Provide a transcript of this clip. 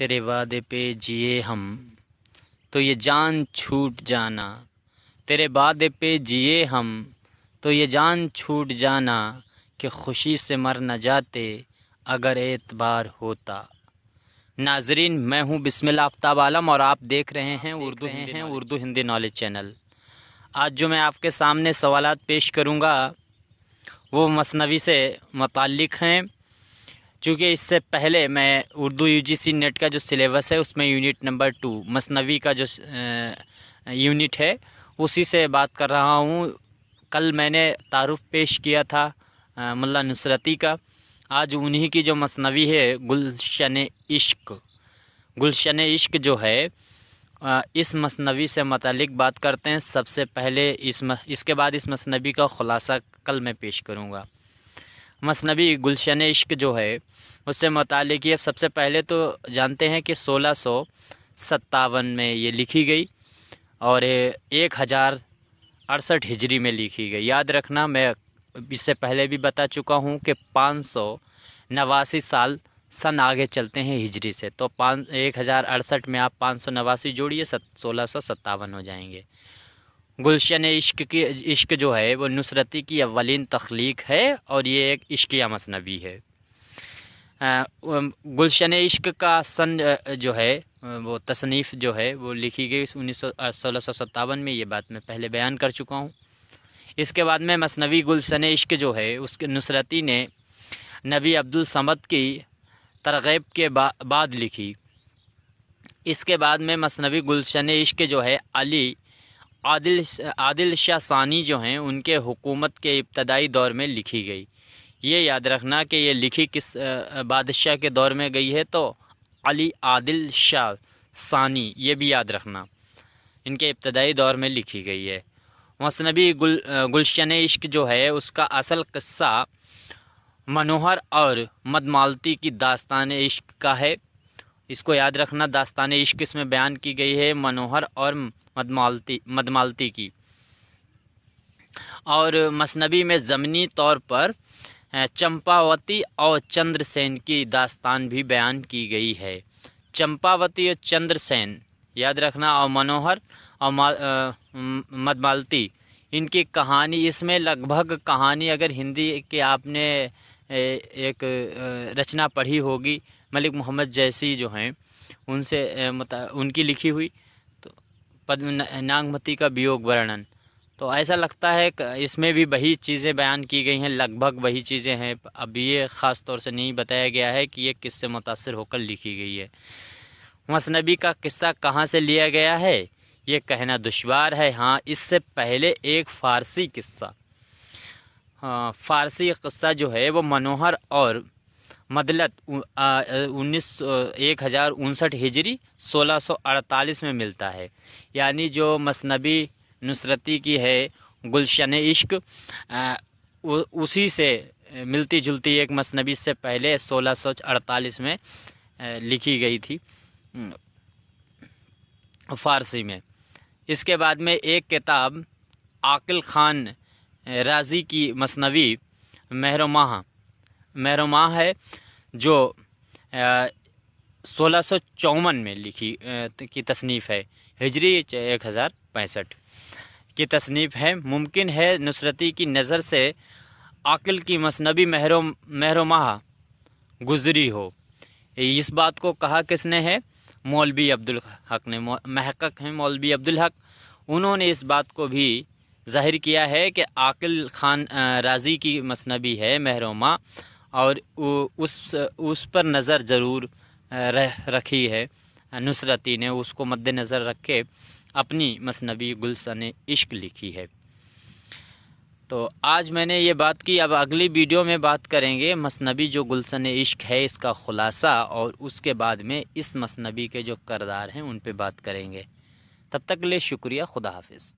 तेरे वादे पे जिए हम तो ये जान छूट जाना तेरे वादे पे जिए हम तो ये जान छूट जाना कि खुशी से मर न जाते अगर एतबार होता नाजरीन मैं हूँ बिस्मिल आफ्ताब आलम और आप देख रहे हैं उर्दू रहे हैं उर्दू हिंदी नॉलेज चैनल आज जो मैं आपके सामने सवाल पेश करूँगा वो मसनवी से मतलब हैं चूँकि इससे पहले मैं उर्दू यूजीसी नेट का जो सिलेबस है उसमें यूनिट नंबर टू मसनवी का जो यूनिट है उसी से बात कर रहा हूँ कल मैंने तारुफ पेश किया था मुल्ला नुसरती का आज उन्हीं की जो मसनवी है गुलशन इश्क गुलशन इश्क जो है इस मसनवी से मतलब बात करते हैं सबसे पहले इस म, इसके बाद इस मसनवी का ख़ुलासा कल मैं पेश करूँगा मसनबी गुलशन इश्क जो है उससे मुतल ये अब सबसे पहले तो जानते हैं कि सोलह सौ सत्तावन में ये लिखी गई और एक हज़ार अड़सठ हिजरी में लिखी गई याद रखना मैं इससे पहले भी बता चुका हूँ कि पाँच सौ नवासी साल सन आगे चलते हैं हिजरी से तो पाँच एक हज़ार अड़सठ में आप पाँच सौ नवासी जोड़िए सत सोलह सौ सत्तावन हो जाएंगे गुलशन इश्क की इश्क जो है वो नुसरती की अवलिन तख्लीक है और ये एक इश्किया मसनवी है गुलशन इश्क का सन जो है वो तसनीफ़ जो है वो लिखी गई उन्नीस सौ सोलह सौ सत्तावन में ये बात मैं पहले बयान कर चुका हूँ इसके बाद में मसनवी गुलशन इश्क जो है उसके नुसरती ने नबी अब्दुल समद की तरगीब के बा, बाद लिखी इसके बाद में मसनवी गुलशन इश्क जो है अली आदिल आदिल शाह सानी जो हैं उनके हुकूमत के इब्तदाई दौर में लिखी गई ये याद रखना कि ये लिखी किस बादशाह के दौर में गई है तो अली आदिल शाह सानी ये भी याद रखना इनके इब्तदाई दौर में लिखी गई है मसनबी गुल गुलशन इश्क जो है उसका असल क़स्सा मनोहर और मदमालती की दास्तान इश्क का है इसको याद रखना दास्तान इश्क इसमें बयान की गई है मनोहर और मदमालती मदमालती की और मसनबी में ज़मीनी तौर पर चंपावती और चंद्रसेन की दास्तान भी बयान की गई है चंपावती और चंद्रसेन याद रखना और मनोहर और मदमालती इनकी कहानी इसमें लगभग कहानी अगर हिंदी के आपने एक रचना पढ़ी होगी मलिक मोहम्मद जैसी जो हैं उनसे उनकी लिखी हुई पद्म नागमती का वियोग वर्णन तो ऐसा लगता है इसमें भी वही चीज़ें बयान की गई हैं लगभग वही चीज़ें हैं अब ये ख़ास तौर से नहीं बताया गया है कि ये किससे मुतासर होकर लिखी गई है मसनबी का किस्सा कहाँ से लिया गया है ये कहना दुशवार है हाँ इससे पहले एक फ़ारसी किस्सा हाँ, फ़ारसी किस्सा जो है वो मनोहर और मदलत उन्नीस एक हज़ार उनसठ हिजरी सोलह सौ अड़तालीस में मिलता है यानी जो मसनबी नुसरती की है गुलशन इश्क उसी से मिलती जुलती एक मसनबी से पहले सोलह सौ अड़तालीस में लिखी गई थी फ़ारसी में इसके बाद में एक किताब आकिल ख़ान राजी की मसनवी महरमाह महरूमा है जो सोलह सौ चौवन में लिखी की तसनीफ़ है हिजरी एक हज़ार पैंसठ की तसनीफ़ है मुमकिन है नुसरती की नज़र से आक़िल की मसनबी महरो महरोमा गुजरी हो इस बात को कहा किसने है मौलवी अब्दुल हक ने महक़ हैं मौलवी अब्दुल हक उन्होंने इस बात को भी ज़ाहिर किया है कि आकिल खान राज़ी की मसनबी है महरोमा और उस उस पर नज़र ज़रूर रह रखी है नुसरती ने उसको मद्दनज़र रख के अपनी मसनबी गुलसन इश्क लिखी है तो आज मैंने ये बात की अब अगली वीडियो में बात करेंगे मसनबी जो गुलसन इश्क है इसका ख़ुलासा और उसके बाद में इस मसनबी के जो करदार हैं उन पे बात करेंगे तब तक के लिए शुक्रिया खुदा हाफिज़